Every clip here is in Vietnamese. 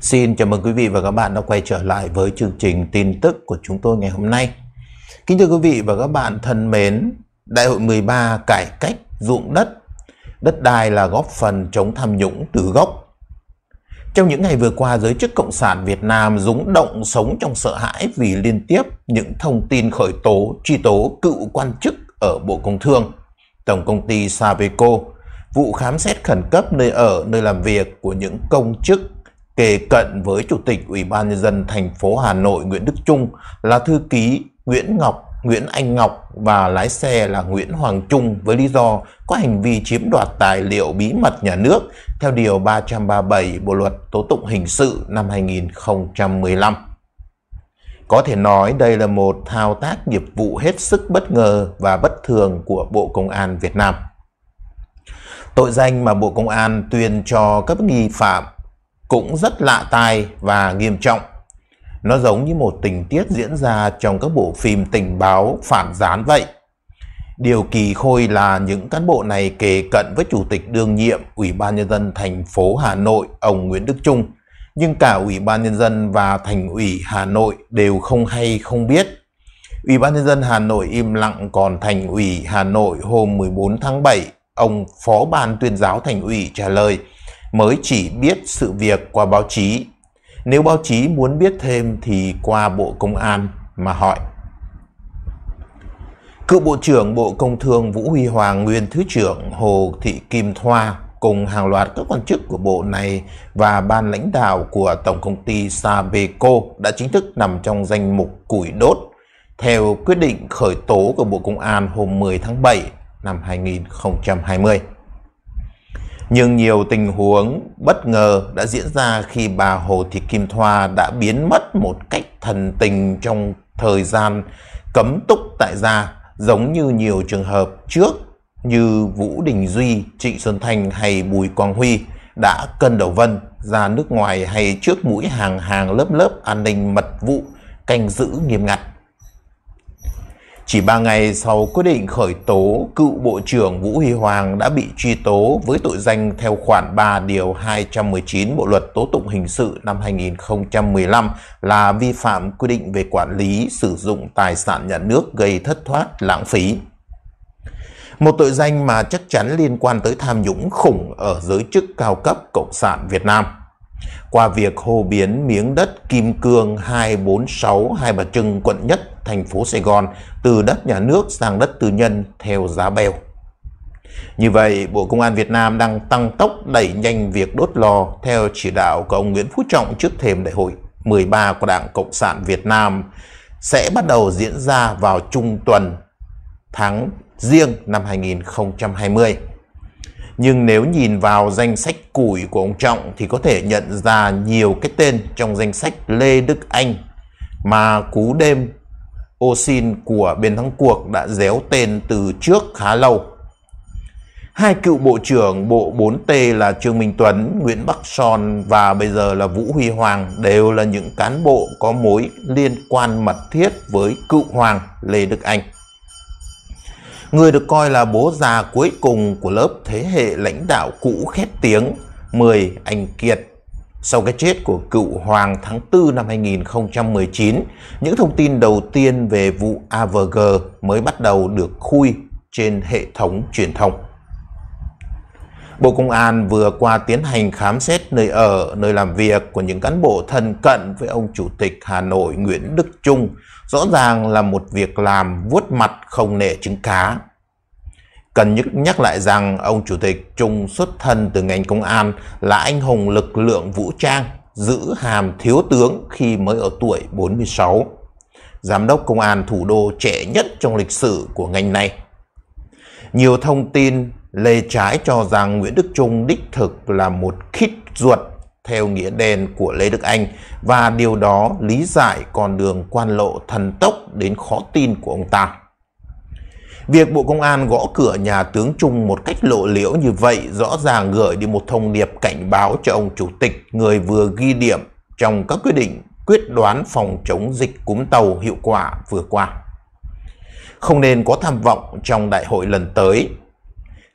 Xin chào mừng quý vị và các bạn đã quay trở lại với chương trình tin tức của chúng tôi ngày hôm nay. Kính thưa quý vị và các bạn thân mến, Đại hội 13 cải cách ruộng đất, đất đai là góp phần chống tham nhũng từ gốc. Trong những ngày vừa qua, giới chức Cộng sản Việt Nam rúng động sống trong sợ hãi vì liên tiếp những thông tin khởi tố, truy tố cựu quan chức ở Bộ Công Thương, Tổng công ty Saveco, vụ khám xét khẩn cấp nơi ở, nơi làm việc của những công chức kề cận với Chủ tịch Ủy ban Nhân dân thành phố Hà Nội Nguyễn Đức Trung là thư ký Nguyễn Ngọc, Nguyễn Anh Ngọc và lái xe là Nguyễn Hoàng Trung với lý do có hành vi chiếm đoạt tài liệu bí mật nhà nước theo Điều 337 Bộ Luật Tố Tụng Hình sự năm 2015. Có thể nói đây là một thao tác nghiệp vụ hết sức bất ngờ và bất thường của Bộ Công an Việt Nam. Tội danh mà Bộ Công an tuyên cho các nghi phạm cũng rất lạ tai và nghiêm trọng. Nó giống như một tình tiết diễn ra trong các bộ phim tình báo phản gián vậy. Điều kỳ khôi là những cán bộ này kề cận với Chủ tịch đương nhiệm Ủy ban Nhân dân thành phố Hà Nội, ông Nguyễn Đức Trung. Nhưng cả Ủy ban Nhân dân và Thành ủy Hà Nội đều không hay không biết. Ủy ban Nhân dân Hà Nội im lặng còn Thành ủy Hà Nội hôm 14 tháng 7, ông Phó Ban tuyên giáo Thành ủy trả lời – mới chỉ biết sự việc qua báo chí. Nếu báo chí muốn biết thêm thì qua Bộ Công an mà hỏi. Cựu Bộ trưởng Bộ Công Thương Vũ Huy Hoàng, Nguyên Thứ trưởng Hồ Thị Kim Thoa cùng hàng loạt các quan chức của Bộ này và ban lãnh đạo của Tổng Công ty Sabeco đã chính thức nằm trong danh mục củi đốt theo quyết định khởi tố của Bộ Công an hôm 10 tháng 7 năm 2020. Nhưng nhiều tình huống bất ngờ đã diễn ra khi bà Hồ Thị Kim Thoa đã biến mất một cách thần tình trong thời gian cấm túc tại gia, giống như nhiều trường hợp trước như Vũ Đình Duy, Trịnh Xuân Thành hay Bùi Quang Huy đã cân đầu vân ra nước ngoài hay trước mũi hàng hàng lớp lớp an ninh mật vụ canh giữ nghiêm ngặt. Chỉ 3 ngày sau quyết định khởi tố, cựu Bộ trưởng Vũ Huy Hoàng đã bị truy tố với tội danh theo khoản 3 điều 219 Bộ luật Tố tụng Hình sự năm 2015 là vi phạm quy định về quản lý sử dụng tài sản nhà nước gây thất thoát lãng phí. Một tội danh mà chắc chắn liên quan tới tham nhũng khủng ở giới chức cao cấp Cộng sản Việt Nam qua việc hô biến miếng đất Kim Cương 246 Hai Bà Trưng, quận Nhất, thành phố Sài Gòn từ đất nhà nước sang đất tư nhân theo giá bèo. Như vậy, Bộ Công an Việt Nam đang tăng tốc đẩy nhanh việc đốt lò theo chỉ đạo của ông Nguyễn Phú Trọng trước thềm đại hội 13 của Đảng Cộng sản Việt Nam sẽ bắt đầu diễn ra vào trung tuần tháng riêng năm 2020 nhưng nếu nhìn vào danh sách củi của ông Trọng thì có thể nhận ra nhiều cái tên trong danh sách Lê Đức Anh mà cú đêm ô xin của bên thắng cuộc đã déo tên từ trước khá lâu. Hai cựu bộ trưởng bộ 4T là Trương Minh Tuấn, Nguyễn Bắc Son và bây giờ là Vũ Huy Hoàng đều là những cán bộ có mối liên quan mật thiết với cựu Hoàng Lê Đức Anh người được coi là bố già cuối cùng của lớp thế hệ lãnh đạo cũ khét tiếng 10 Anh Kiệt. Sau cái chết của cựu Hoàng tháng 4 năm 2019, những thông tin đầu tiên về vụ AVG mới bắt đầu được khui trên hệ thống truyền thông. Bộ Công an vừa qua tiến hành khám xét nơi ở, nơi làm việc của những cán bộ thân cận với ông Chủ tịch Hà Nội Nguyễn Đức Trung, rõ ràng là một việc làm vuốt mặt không nể chứng cá. Cần nhắc, nhắc lại rằng ông Chủ tịch Trung xuất thân từ ngành công an là anh hùng lực lượng vũ trang, giữ hàm thiếu tướng khi mới ở tuổi 46. Giám đốc công an thủ đô trẻ nhất trong lịch sử của ngành này. Nhiều thông tin Lê Trái cho rằng Nguyễn Đức Trung đích thực là một khít ruột theo nghĩa đen của Lê Đức Anh và điều đó lý giải con đường quan lộ thần tốc đến khó tin của ông ta. Việc Bộ Công an gõ cửa nhà tướng Trung một cách lộ liễu như vậy rõ ràng gửi đi một thông điệp cảnh báo cho ông Chủ tịch người vừa ghi điểm trong các quyết định quyết đoán phòng chống dịch cúm tàu hiệu quả vừa qua. Không nên có tham vọng trong đại hội lần tới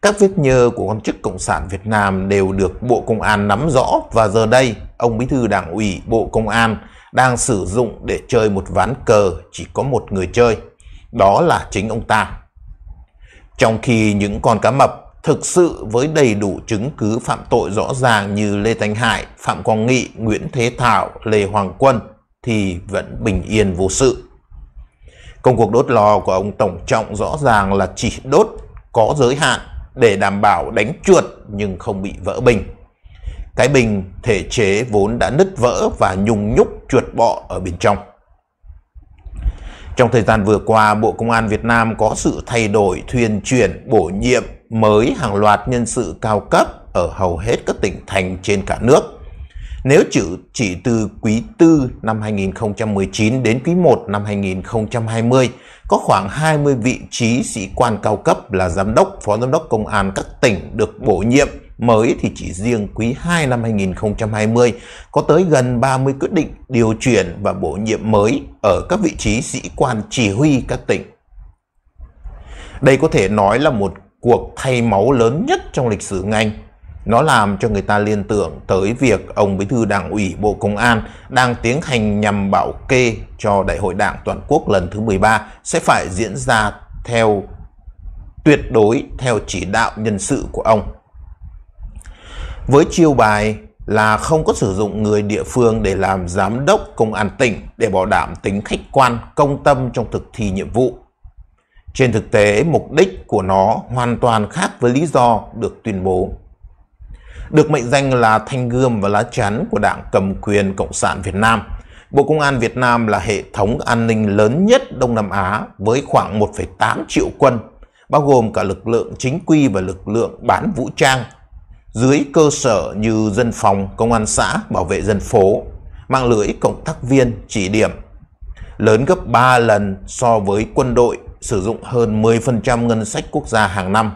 các vết nhơ của quan chức Cộng sản Việt Nam đều được Bộ Công an nắm rõ và giờ đây ông Bí thư Đảng ủy Bộ Công an đang sử dụng để chơi một ván cờ chỉ có một người chơi, đó là chính ông ta. Trong khi những con cá mập thực sự với đầy đủ chứng cứ phạm tội rõ ràng như Lê Thanh Hải, Phạm Quang Nghị, Nguyễn Thế Thảo, Lê Hoàng Quân thì vẫn bình yên vô sự. Công cuộc đốt lò của ông Tổng Trọng rõ ràng là chỉ đốt có giới hạn để đảm bảo đánh chuột nhưng không bị vỡ bình. Cái bình thể chế vốn đã nứt vỡ và nhung nhúc chuột bọ ở bên trong. Trong thời gian vừa qua, Bộ Công an Việt Nam có sự thay đổi thuyền chuyển bổ nhiệm mới hàng loạt nhân sự cao cấp ở hầu hết các tỉnh thành trên cả nước. Nếu chỉ, chỉ từ quý 4 năm 2019 đến quý 1 năm 2020, có khoảng 20 vị trí sĩ quan cao cấp là giám đốc, phó giám đốc công an các tỉnh được ừ. bổ nhiệm mới thì chỉ riêng quý 2 năm 2020 có tới gần 30 quyết định điều chuyển và bổ nhiệm mới ở các vị trí sĩ quan chỉ huy các tỉnh. Đây có thể nói là một cuộc thay máu lớn nhất trong lịch sử ngành nó làm cho người ta liên tưởng tới việc ông Bí thư Đảng ủy Bộ Công an đang tiến hành nhằm bảo kê cho Đại hội Đảng Toàn quốc lần thứ 13 sẽ phải diễn ra theo tuyệt đối theo chỉ đạo nhân sự của ông. Với chiêu bài là không có sử dụng người địa phương để làm giám đốc công an tỉnh để bảo đảm tính khách quan, công tâm trong thực thi nhiệm vụ. Trên thực tế, mục đích của nó hoàn toàn khác với lý do được tuyên bố được mệnh danh là thanh gươm và lá chắn của Đảng cầm quyền Cộng sản Việt Nam. Bộ Công an Việt Nam là hệ thống an ninh lớn nhất Đông Nam Á với khoảng 1,8 triệu quân, bao gồm cả lực lượng chính quy và lực lượng bán vũ trang, dưới cơ sở như dân phòng, công an xã, bảo vệ dân phố, mạng lưới cộng tác viên, chỉ điểm, lớn gấp 3 lần so với quân đội sử dụng hơn 10% ngân sách quốc gia hàng năm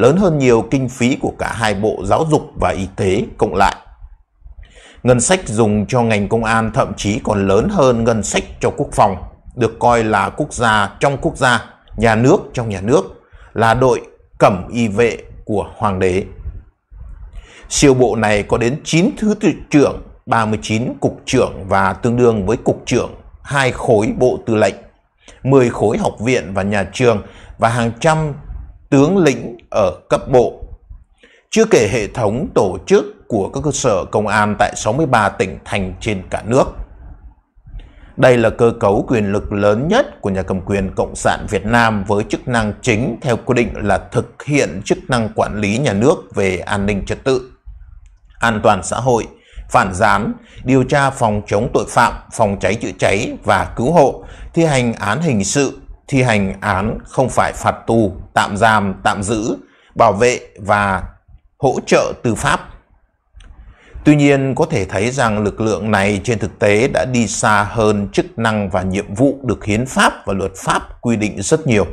lớn hơn nhiều kinh phí của cả hai bộ giáo dục và y tế cộng lại. Ngân sách dùng cho ngành công an thậm chí còn lớn hơn ngân sách cho quốc phòng, được coi là quốc gia trong quốc gia, nhà nước trong nhà nước, là đội cẩm y vệ của hoàng đế. Siêu bộ này có đến 9 thứ tự trưởng, 39 cục trưởng và tương đương với cục trưởng, hai khối bộ tư lệnh, 10 khối học viện và nhà trường và hàng trăm tướng lĩnh ở cấp bộ. Chưa kể hệ thống tổ chức của các cơ sở công an tại 63 tỉnh thành trên cả nước. Đây là cơ cấu quyền lực lớn nhất của nhà cầm quyền Cộng sản Việt Nam với chức năng chính theo quy định là thực hiện chức năng quản lý nhà nước về an ninh trật tự, an toàn xã hội, phản gián, điều tra phòng chống tội phạm, phòng cháy chữa cháy và cứu hộ, thi hành án hình sự, thi hành án không phải phạt tù, tạm giam, tạm giữ, bảo vệ và hỗ trợ tư pháp. Tuy nhiên, có thể thấy rằng lực lượng này trên thực tế đã đi xa hơn chức năng và nhiệm vụ được hiến pháp và luật pháp quy định rất nhiều.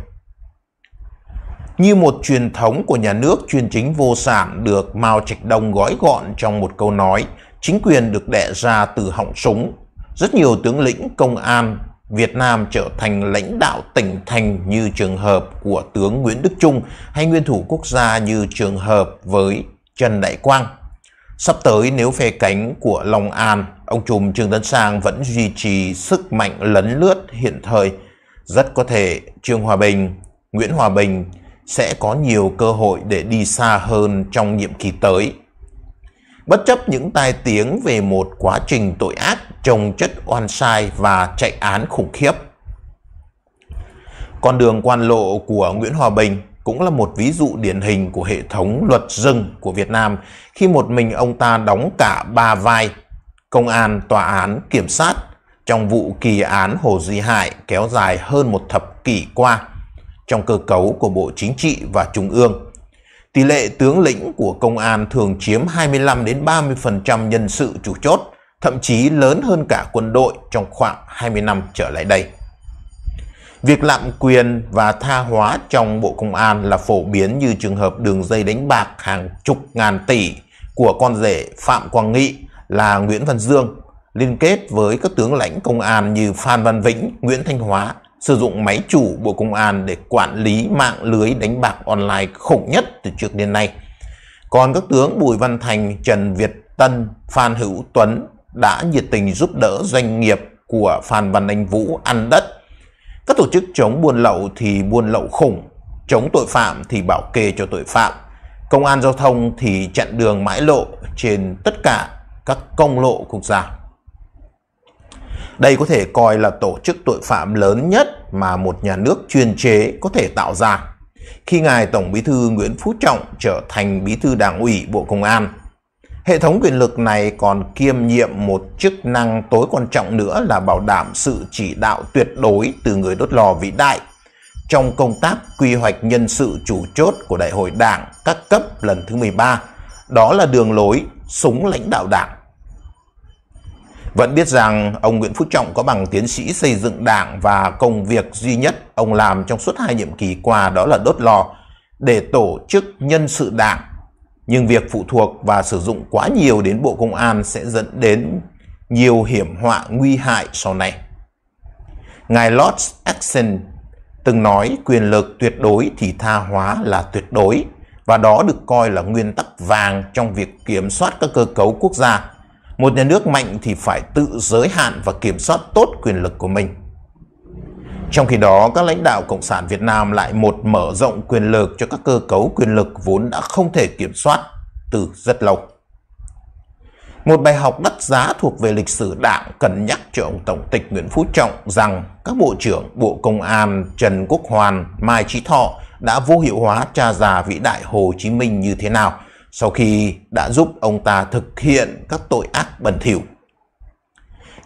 Như một truyền thống của nhà nước chuyên chính vô sản được Mao Trạch Đông gói gọn trong một câu nói, chính quyền được đẻ ra từ họng súng. Rất nhiều tướng lĩnh, công an, Việt Nam trở thành lãnh đạo tỉnh thành như trường hợp của tướng Nguyễn Đức Trung hay nguyên thủ quốc gia như trường hợp với Trần Đại Quang. Sắp tới nếu phe cánh của Long An, ông Trùm Trương Tấn Sang vẫn duy trì sức mạnh lấn lướt hiện thời. Rất có thể Trương Hòa Bình, Nguyễn Hòa Bình sẽ có nhiều cơ hội để đi xa hơn trong nhiệm kỳ tới. Bất chấp những tai tiếng về một quá trình tội ác trồng chất oan sai và chạy án khủng khiếp. Con đường quan lộ của Nguyễn Hòa Bình cũng là một ví dụ điển hình của hệ thống luật rừng của Việt Nam khi một mình ông ta đóng cả ba vai công an, tòa án, kiểm sát trong vụ kỳ án Hồ Duy Hải kéo dài hơn một thập kỷ qua trong cơ cấu của Bộ Chính trị và Trung ương. Tỷ lệ tướng lĩnh của công an thường chiếm 25 đến 30% nhân sự chủ chốt, thậm chí lớn hơn cả quân đội trong khoảng 20 năm trở lại đây. Việc lạm quyền và tha hóa trong Bộ Công an là phổ biến như trường hợp đường dây đánh bạc hàng chục ngàn tỷ của con rể Phạm Quang Nghị là Nguyễn Văn Dương liên kết với các tướng lãnh công an như Phan Văn Vĩnh, Nguyễn Thanh Hóa sử dụng máy chủ Bộ Công an để quản lý mạng lưới đánh bạc online khủng nhất từ trước đến nay. Còn các tướng Bùi Văn Thành, Trần Việt Tân, Phan Hữu Tuấn, đã nhiệt tình giúp đỡ doanh nghiệp của Phan Văn Anh Vũ ăn đất. Các tổ chức chống buôn lậu thì buôn lậu khủng, chống tội phạm thì bảo kê cho tội phạm, công an giao thông thì chặn đường mãi lộ trên tất cả các công lộ quốc gia. Đây có thể coi là tổ chức tội phạm lớn nhất mà một nhà nước chuyên chế có thể tạo ra khi ngài Tổng Bí thư Nguyễn Phú Trọng trở thành Bí thư Đảng ủy Bộ Công an Hệ thống quyền lực này còn kiêm nhiệm một chức năng tối quan trọng nữa là bảo đảm sự chỉ đạo tuyệt đối từ người đốt lò vĩ đại trong công tác quy hoạch nhân sự chủ chốt của Đại hội Đảng các cấp lần thứ 13, đó là đường lối súng lãnh đạo Đảng. Vẫn biết rằng ông Nguyễn Phú Trọng có bằng tiến sĩ xây dựng Đảng và công việc duy nhất ông làm trong suốt hai nhiệm kỳ qua đó là đốt lò để tổ chức nhân sự Đảng nhưng việc phụ thuộc và sử dụng quá nhiều đến Bộ Công an sẽ dẫn đến nhiều hiểm họa nguy hại sau này. Ngài Lord Action từng nói quyền lực tuyệt đối thì tha hóa là tuyệt đối và đó được coi là nguyên tắc vàng trong việc kiểm soát các cơ cấu quốc gia. Một nhà nước mạnh thì phải tự giới hạn và kiểm soát tốt quyền lực của mình. Trong khi đó, các lãnh đạo Cộng sản Việt Nam lại một mở rộng quyền lực cho các cơ cấu quyền lực vốn đã không thể kiểm soát từ rất lâu. Một bài học đắt giá thuộc về lịch sử đảng cần nhắc cho ông Tổng tịch Nguyễn Phú Trọng rằng các Bộ trưởng Bộ Công an Trần Quốc Hoàn, Mai Trí Thọ đã vô hiệu hóa cha già vĩ đại Hồ Chí Minh như thế nào sau khi đã giúp ông ta thực hiện các tội ác bẩn thỉu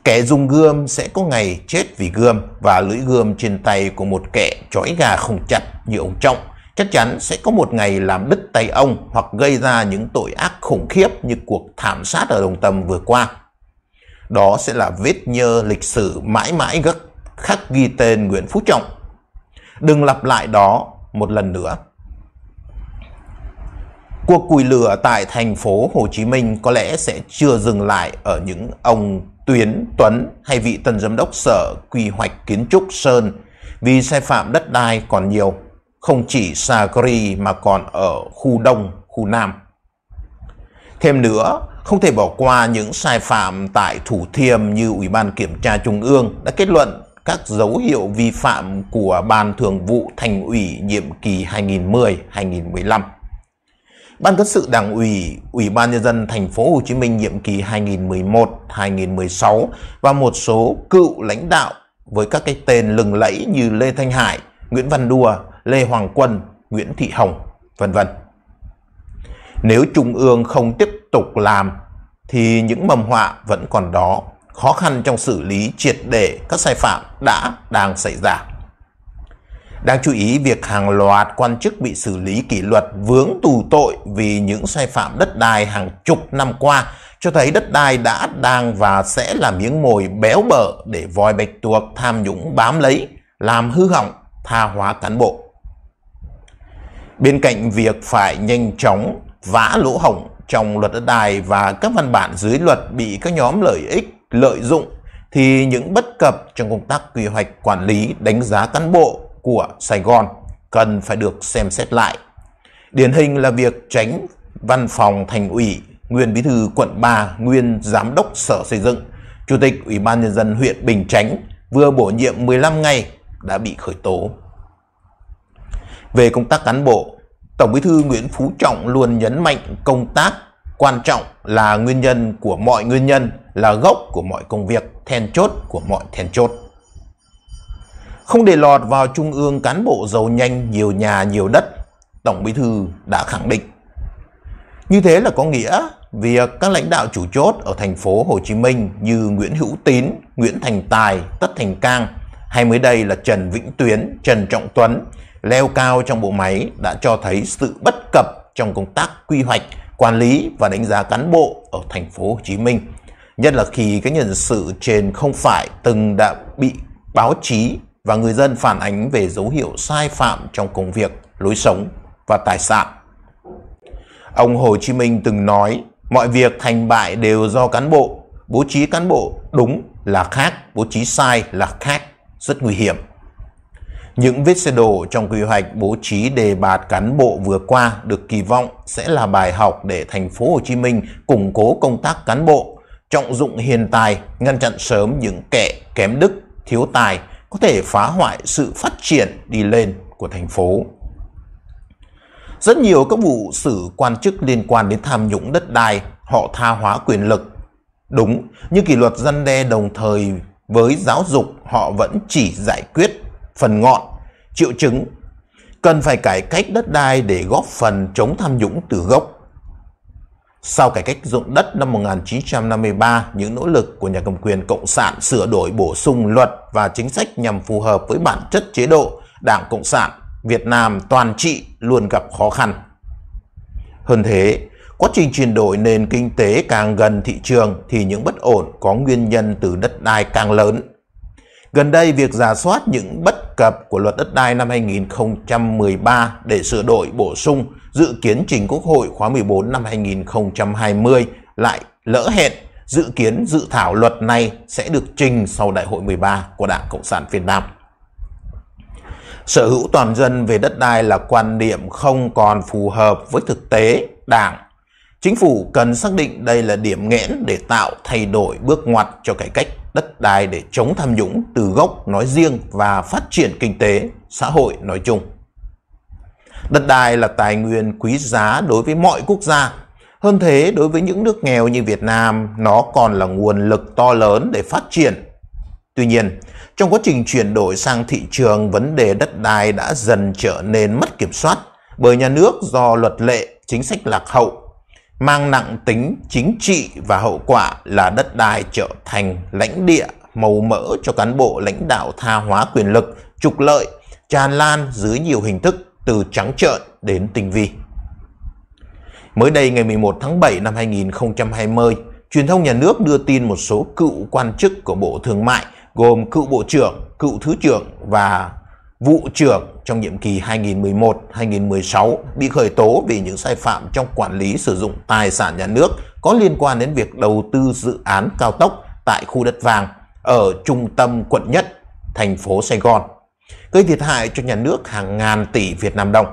Kẻ dùng gươm sẽ có ngày chết vì gươm và lưỡi gươm trên tay của một kẻ trói gà không chặt như ông Trọng chắc chắn sẽ có một ngày làm đứt tay ông hoặc gây ra những tội ác khủng khiếp như cuộc thảm sát ở Đồng Tâm vừa qua. Đó sẽ là vết nhơ lịch sử mãi mãi gắt khắc ghi tên Nguyễn Phú Trọng. Đừng lặp lại đó một lần nữa. Cuộc cùi lửa tại thành phố Hồ Chí Minh có lẽ sẽ chưa dừng lại ở những ông Tuyến, Tuấn hay vị tân giám đốc sở quy hoạch kiến trúc Sơn vì sai phạm đất đai còn nhiều, không chỉ Sagri mà còn ở khu Đông, khu Nam. Thêm nữa, không thể bỏ qua những sai phạm tại Thủ Thiêm như Ủy ban Kiểm tra Trung ương đã kết luận các dấu hiệu vi phạm của Ban Thường vụ Thành ủy nhiệm kỳ 2010-2015. Ban cán sự Đảng ủy, Ủy ban nhân dân thành phố Hồ Chí Minh nhiệm kỳ 2011-2016 và một số cựu lãnh đạo với các cái tên lừng lẫy như Lê Thanh Hải, Nguyễn Văn Đùa, Lê Hoàng Quân, Nguyễn Thị Hồng, vân vân. Nếu Trung ương không tiếp tục làm thì những mầm họa vẫn còn đó, khó khăn trong xử lý triệt để các sai phạm đã đang xảy ra. Đáng chú ý, việc hàng loạt quan chức bị xử lý kỷ luật vướng tù tội vì những sai phạm đất đai hàng chục năm qua cho thấy đất đai đã, đang và sẽ là miếng mồi béo bở để vòi bạch tuộc tham nhũng bám lấy, làm hư hỏng, tha hóa cán bộ. Bên cạnh việc phải nhanh chóng vã lỗ hổng trong luật đất đai và các văn bản dưới luật bị các nhóm lợi ích lợi dụng thì những bất cập trong công tác quy hoạch quản lý đánh giá cán bộ của Sài Gòn cần phải được xem xét lại. Điển hình là việc tránh văn phòng thành ủy, nguyên bí thư quận 3, nguyên giám đốc sở xây dựng, chủ tịch Ủy ban Nhân dân huyện Bình Chánh vừa bổ nhiệm 15 ngày đã bị khởi tố. Về công tác cán bộ, Tổng bí thư Nguyễn Phú Trọng luôn nhấn mạnh công tác quan trọng là nguyên nhân của mọi nguyên nhân, là gốc của mọi công việc, then chốt của mọi then chốt không để lọt vào trung ương cán bộ giàu nhanh nhiều nhà nhiều đất, Tổng Bí Thư đã khẳng định. Như thế là có nghĩa việc các lãnh đạo chủ chốt ở thành phố Hồ Chí Minh như Nguyễn Hữu Tín, Nguyễn Thành Tài, Tất Thành Cang hay mới đây là Trần Vĩnh Tuyến, Trần Trọng Tuấn leo cao trong bộ máy đã cho thấy sự bất cập trong công tác quy hoạch, quản lý và đánh giá cán bộ ở thành phố Hồ Chí Minh. Nhất là khi các nhân sự trên không phải từng đã bị báo chí và người dân phản ánh về dấu hiệu sai phạm trong công việc, lối sống và tài sản. Ông Hồ Chí Minh từng nói, mọi việc thành bại đều do cán bộ, bố trí cán bộ đúng là khác, bố trí sai là khác, rất nguy hiểm. Những vết xe đổ trong quy hoạch bố trí đề bạt cán bộ vừa qua được kỳ vọng sẽ là bài học để thành phố Hồ Chí Minh củng cố công tác cán bộ, trọng dụng hiền tài, ngăn chặn sớm những kẻ kém đức, thiếu tài có thể phá hoại sự phát triển đi lên của thành phố. Rất nhiều các vụ xử quan chức liên quan đến tham nhũng đất đai, họ tha hóa quyền lực. Đúng, nhưng kỷ luật dân đe đồng thời với giáo dục họ vẫn chỉ giải quyết phần ngọn, triệu chứng. Cần phải cải cách đất đai để góp phần chống tham nhũng từ gốc. Sau cải cách dụng đất năm 1953, những nỗ lực của nhà cầm quyền Cộng sản sửa đổi bổ sung luật và chính sách nhằm phù hợp với bản chất chế độ Đảng Cộng sản Việt Nam toàn trị luôn gặp khó khăn. Hơn thế, quá trình chuyển đổi nền kinh tế càng gần thị trường thì những bất ổn có nguyên nhân từ đất đai càng lớn Gần đây, việc giả soát những bất cập của luật đất đai năm 2013 để sửa đổi bổ sung dự kiến trình Quốc hội khóa 14 năm 2020 lại lỡ hẹn. Dự kiến dự thảo luật này sẽ được trình sau Đại hội 13 của Đảng Cộng sản Việt Nam. Sở hữu toàn dân về đất đai là quan điểm không còn phù hợp với thực tế Đảng Chính phủ cần xác định đây là điểm nghẽn để tạo thay đổi bước ngoặt cho cải cách đất đai để chống tham nhũng từ gốc nói riêng và phát triển kinh tế, xã hội nói chung. Đất đai là tài nguyên quý giá đối với mọi quốc gia. Hơn thế, đối với những nước nghèo như Việt Nam, nó còn là nguồn lực to lớn để phát triển. Tuy nhiên, trong quá trình chuyển đổi sang thị trường, vấn đề đất đai đã dần trở nên mất kiểm soát bởi nhà nước do luật lệ, chính sách lạc hậu mang nặng tính chính trị và hậu quả là đất đai trở thành lãnh địa màu mỡ cho cán bộ lãnh đạo tha hóa quyền lực, trục lợi, tràn lan dưới nhiều hình thức từ trắng trợn đến tinh vi. Mới đây ngày 11 tháng 7 năm 2020, truyền thông nhà nước đưa tin một số cựu quan chức của Bộ Thương mại gồm cựu Bộ trưởng, cựu Thứ trưởng và vụ trưởng trong nhiệm kỳ 2011-2016 bị khởi tố vì những sai phạm trong quản lý sử dụng tài sản nhà nước có liên quan đến việc đầu tư dự án cao tốc tại khu đất vàng ở trung tâm quận nhất, thành phố Sài Gòn, gây thiệt hại cho nhà nước hàng ngàn tỷ Việt Nam đồng.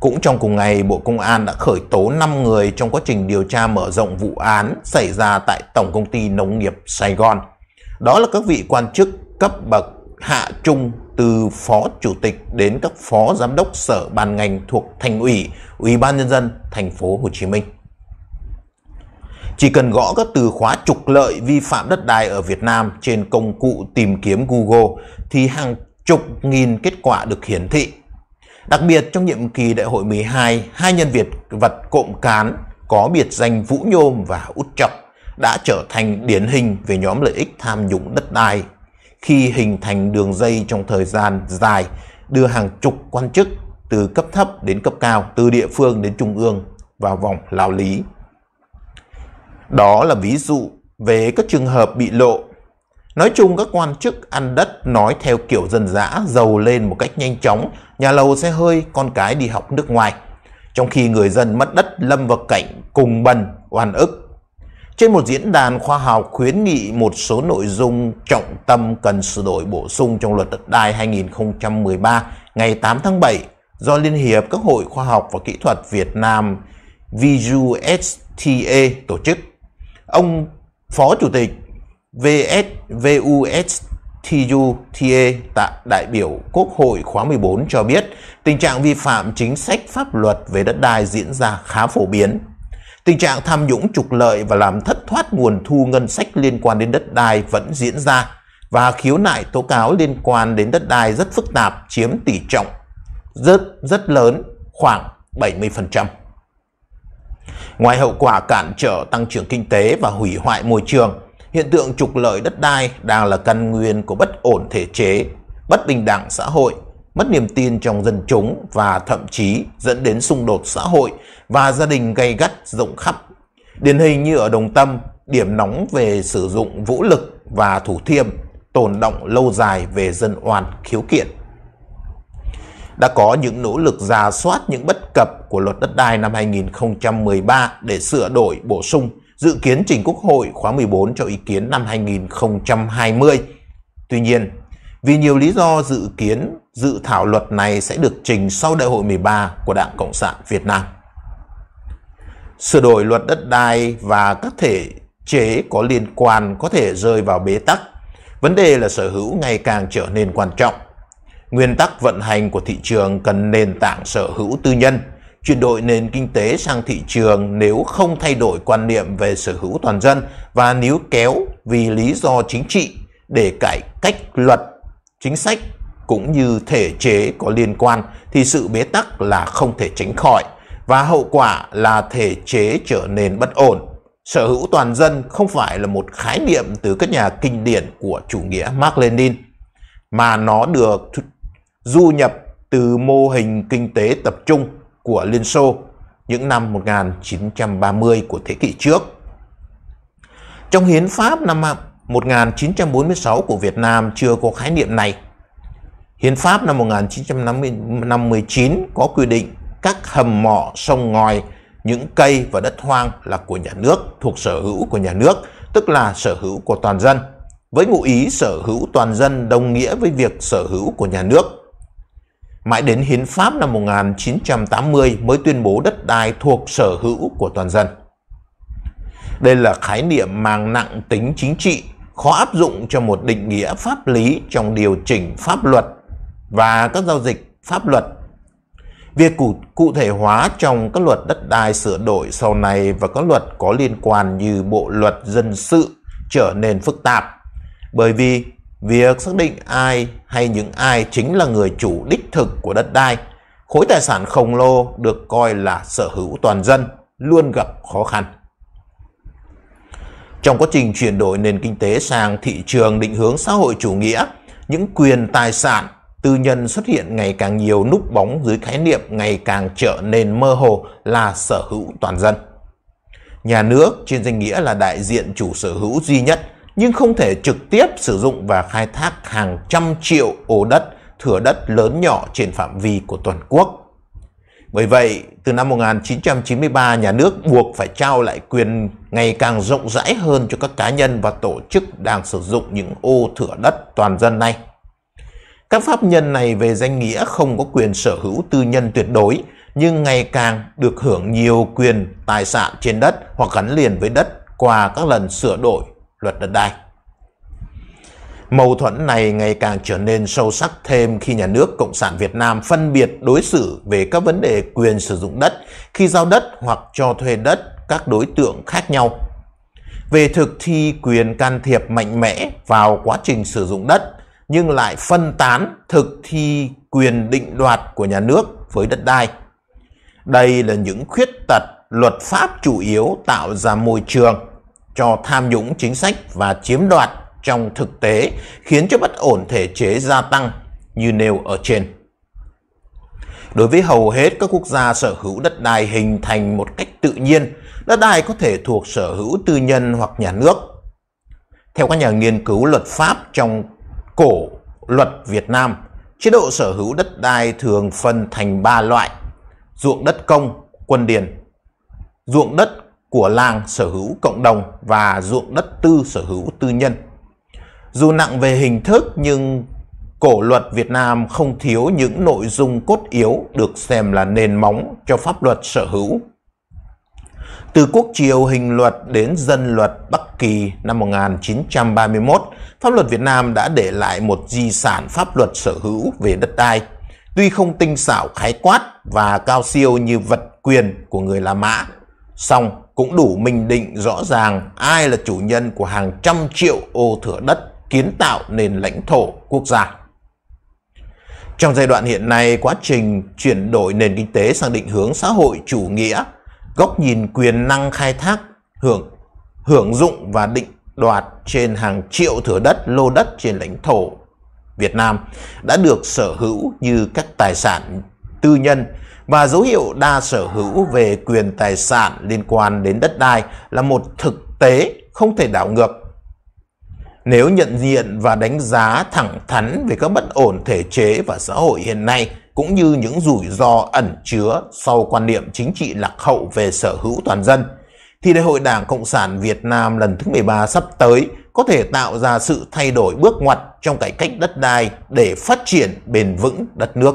Cũng trong cùng ngày, Bộ Công an đã khởi tố 5 người trong quá trình điều tra mở rộng vụ án xảy ra tại Tổng Công ty Nông nghiệp Sài Gòn. Đó là các vị quan chức cấp bậc hạ trung từ phó chủ tịch đến các phó giám đốc sở ban ngành thuộc thành ủy, ủy ban nhân dân thành phố Hồ Chí Minh. Chỉ cần gõ các từ khóa trục lợi vi phạm đất đai ở Việt Nam trên công cụ tìm kiếm Google thì hàng chục nghìn kết quả được hiển thị. Đặc biệt trong nhiệm kỳ đại hội 12, hai nhân Việt vật cộm cán có biệt danh Vũ Nhôm và Út Trọc đã trở thành điển hình về nhóm lợi ích tham nhũng đất đai khi hình thành đường dây trong thời gian dài, đưa hàng chục quan chức từ cấp thấp đến cấp cao, từ địa phương đến trung ương vào vòng lao lý. Đó là ví dụ về các trường hợp bị lộ. Nói chung các quan chức ăn đất nói theo kiểu dân dã, giàu lên một cách nhanh chóng, nhà lầu xe hơi, con cái đi học nước ngoài. Trong khi người dân mất đất lâm vào cảnh cùng bần, oan ức, trên một diễn đàn khoa học khuyến nghị một số nội dung trọng tâm cần sửa đổi bổ sung trong luật đất đai 2013 ngày 8 tháng 7 do Liên hiệp các hội khoa học và kỹ thuật Việt Nam VUSTA tổ chức. Ông Phó Chủ tịch VUSTA đại biểu Quốc hội khóa 14 cho biết tình trạng vi phạm chính sách pháp luật về đất đai diễn ra khá phổ biến Tình trạng tham nhũng trục lợi và làm thất thoát nguồn thu ngân sách liên quan đến đất đai vẫn diễn ra và khiếu nại tố cáo liên quan đến đất đai rất phức tạp chiếm tỷ trọng rất rất lớn khoảng 70%. Ngoài hậu quả cản trở tăng trưởng kinh tế và hủy hoại môi trường, hiện tượng trục lợi đất đai đang là căn nguyên của bất ổn thể chế, bất bình đẳng xã hội mất niềm tin trong dân chúng và thậm chí dẫn đến xung đột xã hội và gia đình gây gắt rộng khắp. Điển hình như ở Đồng Tâm, điểm nóng về sử dụng vũ lực và thủ thiêm tồn động lâu dài về dân oan khiếu kiện. Đã có những nỗ lực ra soát những bất cập của luật đất đai năm 2013 để sửa đổi bổ sung, dự kiến trình Quốc hội khóa 14 cho ý kiến năm 2020. Tuy nhiên, vì nhiều lý do dự kiến dự thảo luật này sẽ được trình sau đại hội 13 của Đảng Cộng sản Việt Nam. Sửa đổi luật đất đai và các thể chế có liên quan có thể rơi vào bế tắc. Vấn đề là sở hữu ngày càng trở nên quan trọng. Nguyên tắc vận hành của thị trường cần nền tảng sở hữu tư nhân. Chuyển đổi nền kinh tế sang thị trường nếu không thay đổi quan niệm về sở hữu toàn dân và níu kéo vì lý do chính trị để cải cách luật chính sách cũng như thể chế có liên quan thì sự bế tắc là không thể tránh khỏi và hậu quả là thể chế trở nên bất ổn. Sở hữu toàn dân không phải là một khái niệm từ các nhà kinh điển của chủ nghĩa Mark Lenin mà nó được du nhập từ mô hình kinh tế tập trung của Liên Xô những năm 1930 của thế kỷ trước. Trong hiến pháp năm 1946 của Việt Nam chưa có khái niệm này. Hiến pháp năm 1959 có quy định các hầm mỏ, sông ngòi, những cây và đất hoang là của nhà nước, thuộc sở hữu của nhà nước, tức là sở hữu của toàn dân. Với ngụ ý sở hữu toàn dân đồng nghĩa với việc sở hữu của nhà nước. Mãi đến Hiến pháp năm 1980 mới tuyên bố đất đai thuộc sở hữu của toàn dân. Đây là khái niệm mang nặng tính chính trị khó áp dụng cho một định nghĩa pháp lý trong điều chỉnh pháp luật và các giao dịch pháp luật. Việc cụ, cụ thể hóa trong các luật đất đai sửa đổi sau này và các luật có liên quan như bộ luật dân sự trở nên phức tạp bởi vì việc xác định ai hay những ai chính là người chủ đích thực của đất đai, khối tài sản khổng lồ được coi là sở hữu toàn dân luôn gặp khó khăn. Trong quá trình chuyển đổi nền kinh tế sang thị trường định hướng xã hội chủ nghĩa, những quyền tài sản tư nhân xuất hiện ngày càng nhiều núp bóng dưới khái niệm ngày càng trở nên mơ hồ là sở hữu toàn dân. Nhà nước trên danh nghĩa là đại diện chủ sở hữu duy nhất nhưng không thể trực tiếp sử dụng và khai thác hàng trăm triệu ổ đất, thửa đất lớn nhỏ trên phạm vi của toàn quốc. Bởi vậy, từ năm 1993, nhà nước buộc phải trao lại quyền ngày càng rộng rãi hơn cho các cá nhân và tổ chức đang sử dụng những ô thửa đất toàn dân này. Các pháp nhân này về danh nghĩa không có quyền sở hữu tư nhân tuyệt đối, nhưng ngày càng được hưởng nhiều quyền tài sản trên đất hoặc gắn liền với đất qua các lần sửa đổi luật đất đai. Mâu thuẫn này ngày càng trở nên sâu sắc thêm khi nhà nước Cộng sản Việt Nam phân biệt đối xử về các vấn đề quyền sử dụng đất khi giao đất hoặc cho thuê đất các đối tượng khác nhau. Về thực thi quyền can thiệp mạnh mẽ vào quá trình sử dụng đất nhưng lại phân tán thực thi quyền định đoạt của nhà nước với đất đai. Đây là những khuyết tật luật pháp chủ yếu tạo ra môi trường cho tham nhũng chính sách và chiếm đoạt trong thực tế khiến cho bất ổn thể chế gia tăng như nêu ở trên. Đối với hầu hết các quốc gia sở hữu đất đai hình thành một cách tự nhiên, đất đai có thể thuộc sở hữu tư nhân hoặc nhà nước. Theo các nhà nghiên cứu luật pháp trong cổ luật Việt Nam, chế độ sở hữu đất đai thường phân thành 3 loại: ruộng đất công, quân điền, ruộng đất của làng sở hữu cộng đồng và ruộng đất tư sở hữu tư nhân dù nặng về hình thức nhưng cổ luật Việt Nam không thiếu những nội dung cốt yếu được xem là nền móng cho pháp luật sở hữu. Từ quốc triều hình luật đến dân luật Bắc Kỳ năm 1931, pháp luật Việt Nam đã để lại một di sản pháp luật sở hữu về đất đai. Tuy không tinh xảo khái quát và cao siêu như vật quyền của người La Mã, song cũng đủ minh định rõ ràng ai là chủ nhân của hàng trăm triệu ô thửa đất kiến tạo nền lãnh thổ quốc gia. Trong giai đoạn hiện nay, quá trình chuyển đổi nền kinh tế sang định hướng xã hội chủ nghĩa, góc nhìn quyền năng khai thác, hưởng hưởng dụng và định đoạt trên hàng triệu thửa đất, lô đất trên lãnh thổ Việt Nam đã được sở hữu như các tài sản tư nhân và dấu hiệu đa sở hữu về quyền tài sản liên quan đến đất đai là một thực tế không thể đảo ngược nếu nhận diện và đánh giá thẳng thắn về các bất ổn thể chế và xã hội hiện nay cũng như những rủi ro ẩn chứa sau quan niệm chính trị lạc hậu về sở hữu toàn dân, thì Đại hội Đảng Cộng sản Việt Nam lần thứ 13 sắp tới có thể tạo ra sự thay đổi bước ngoặt trong cải cách đất đai để phát triển bền vững đất nước.